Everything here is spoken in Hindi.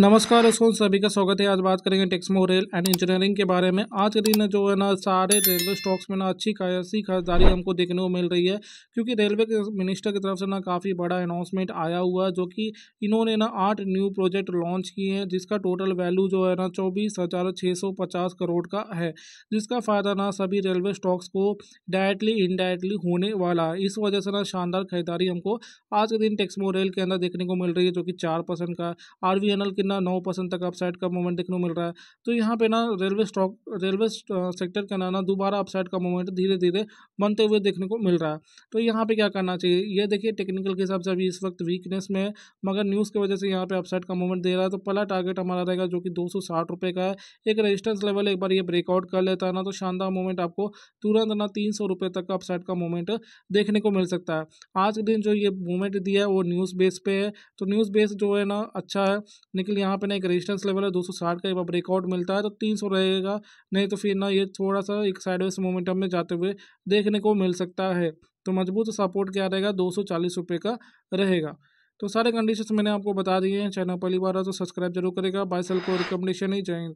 नमस्कार दोस्तों सभी का स्वागत है आज बात करेंगे टेक्समो रेल एंड इंजीनियरिंग के बारे में आज के दिन जो है ना सारे रेलवे स्टॉक्स में ना अच्छी खासी खरीदारी हमको देखने को मिल रही है क्योंकि रेलवे के मिनिस्टर की तरफ से ना काफ़ी बड़ा अनाउंसमेंट आया हुआ जो कि इन्होंने ना आठ न्यू प्रोजेक्ट लॉन्च किए हैं जिसका टोटल वैल्यू जो है ना चौबीस करोड़ का है जिसका फ़ायदा ना सभी रेलवे स्टॉक्स को डायरेक्टली इनडायरेक्टली होने वाला है इस वजह से ना शानदार खरीदारी हमको आज के दिन टेक्समो रेल के अंदर देखने को मिल रही है जो कि चार का आर के कितना नौ परसेंट तक अपसाइड का मूवमेंट देखने को मिल रहा है तो यहाँ पे ना रेलवे स्टॉक रेलवे सेक्टर का ना ना दोबारा अपसाइड का मूवमेंट धीरे धीरे बनते हुए देखने को मिल रहा है तो यहाँ पे क्या करना चाहिए ये देखिए टेक्निकल के हिसाब से अभी इस वक्त वीकनेस में है मगर न्यूज़ की वजह से यहाँ पर अपसाइड का मूवमेंट दे रहा है तो पहला टारगेट हमारा रहेगा जो कि दो रुपए का है एक रजिस्टेंस लेवल एक बार ये ब्रेकआउट कर लेता है ना तो शानदार मूवमेंट आपको तुरंत ना तीन रुपए तक का अपसाइड का मूवमेंट देखने को मिल सकता है आज के दिन जो ये मूवमेंट दिया है वो न्यूज़ बेस पे है तो न्यूज़ बेस जो है ना अच्छा है निकल के यहाँ पे ना एक रेजिस्टेंस लेवल है दो सौ साठ का एक बार ब्रेकआउट मिलता है तो तीन सौ रहेगा नहीं तो फिर ना ये थोड़ा सा एक साइडवेज मोमेंटम में जाते हुए देखने को मिल सकता है तो मजबूत सपोर्ट क्या रहेगा दो सौ चालीस रुपये का रहेगा तो सारे कंडीशंस मैंने आपको बता दिए हैं चैनल पहली बार है तो सब्सक्राइब जरूर करेगा बाय सेल को रिकमेंडेशन ही जय हिंद